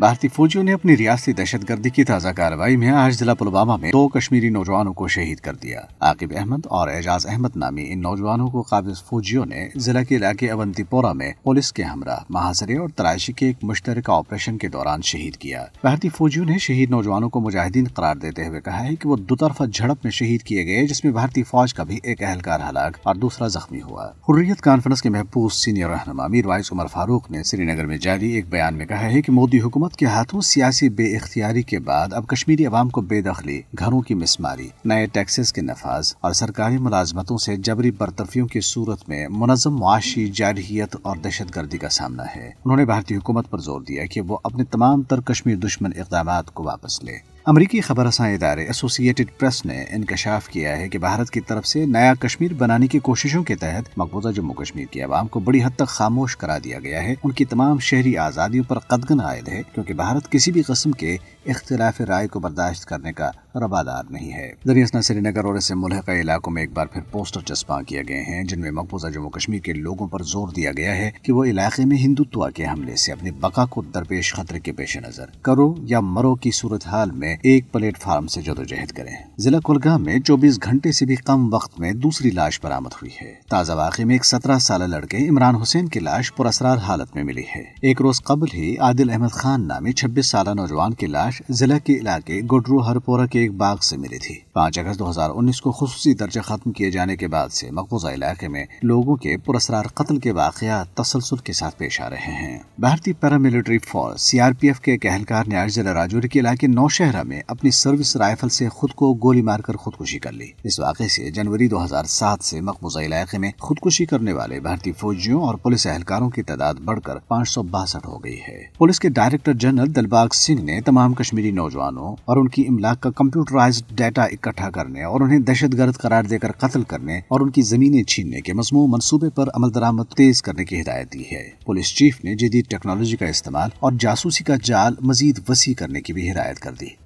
भारतीय फौजियों ने अपनी दहशत गर्दी की ताज़ा कार्रवाई में आज जिला पुलवामा में दो कश्मीरी नौजवानों को शहीद कर दिया आकिब अहमद और एजाज अहमद नामी इन नौजवानों को काबिज फौजियों ने जिला के इलाके अवंतीपोरा में पुलिस के हमरा महाजरे और तलाशी के एक मुश्तर ऑपरेशन के दौरान शहीद किया भारतीय फौजियों ने शहीद नौजवानों को मुजाहिदीन करार देते हुए कहा है की वो दोतरफा झड़प में शहीद किए गए जिसमे भारतीय फौज का भी एक एहलकार हलाक और दूसरा जख्मी हुआ हुर्रियत कॉन्फ्रेंस के महफूज सीनियर रहनमा मीर वाइस उमर फारूक ने श्रीनगर में जारी एक बयान में कहा है की मोदी हुकूमत हुकूमत के हाथों सियासी बे इख्तियारी के बाद अब कश्मीरी आवाम को बेदखली घरों की मिसमारी नए टैक्सेस के नफाज और सरकारी मुलाजमतों से जबरी बरतरफियों की सूरत में मुनम मुआशी जारहियत और दहशत गर्दी का सामना है उन्होंने भारतीय हुकूमत पर जोर दिया की वो अपने तमाम तर कश्मीर दुश्मन इकदाम को वापस ले अमरीकी खबर खबरसा इदारे एसोसिएटेड प्रेस ने इंकशाफ किया है कि भारत की तरफ ऐसी नया कश्मीर बनाने की कोशिशों के तहत मकबूजा जम्मू कश्मीर की आवाम को बड़ी हद तक खामोश करा दिया गया है उनकी तमाम शहरी आज़ादियों पर कदगन आयद है क्योंकि भारत किसी भी कस्म के इख्तलाफ राय को बर्दाश्त करने का रवादार नहीं है दरियासना श्रीनगर और इससे मुलहका इलाकों में एक बार फिर पोस्टर चस्पा किए गए हैं जिनमें मकबूजा जम्मू कश्मीर के लोगों पर जोर दिया गया है की वो इलाके में हिंदुत्व के हमले ऐसी अपनी बका को दरपेश खतरे के पेश नजर करो या मरो की सूरत हाल में एक प्लेटफार्म से जदोजहद करें जिला कुलगाम में 24 घंटे से भी कम वक्त में दूसरी लाश बरामद हुई है ताज़ा वाकई में एक सत्रह साल लड़के इमरान हुसैन की लाश पुरसरार हालत में मिली है एक रोज कबल ही आदिल अहमद खान नामी छब्बीस साल नौजवान की लाश जिला के इलाके गुडरू हरपोरा के एक बाग ऐसी मिली थी पाँच अगस्त दो को खसूसी दर्जा खत्म किए जाने के बाद ऐसी मकबूजा इलाके में लोगों के पुरसरार कत्ल के वाकयात तसलसल के साथ पेश आ रहे हैं भारतीय paramilitary force C R P F के एक एहलकार ने आज जिला राजौरी के इलाके नौशहरा 2015 में अपनी सर्विस राइफल से खुद को गोली मारकर खुदकुशी कर ली इस वाक़ से जनवरी 2007 ऐसी मकबूजा इलाके में खुदकुशी करने वाले भारतीय फौजियों और पुलिस एहलकारों की तादाद बढ़कर पाँच सौ बासठ हो गयी है पुलिस के डायरेक्टर जनरल दिलबाग सिंह ने तमाम कश्मीरी नौजवानों और उनकी इमलाक का कम्प्यूटराइज डाटा इकट्ठा करने और उन्हें दहशत गर्द करार देकर कत्ल करने और उनकी जमीने छीनने के मजमू मनसूबे आरोप अमल दरामद तेज करने की हिदायत दी है पुलिस चीफ ने जदीद टेक्नोलॉजी का इस्तेमाल और जासूसी का जाल मजीद वसी करने की भी हिदायत कर दी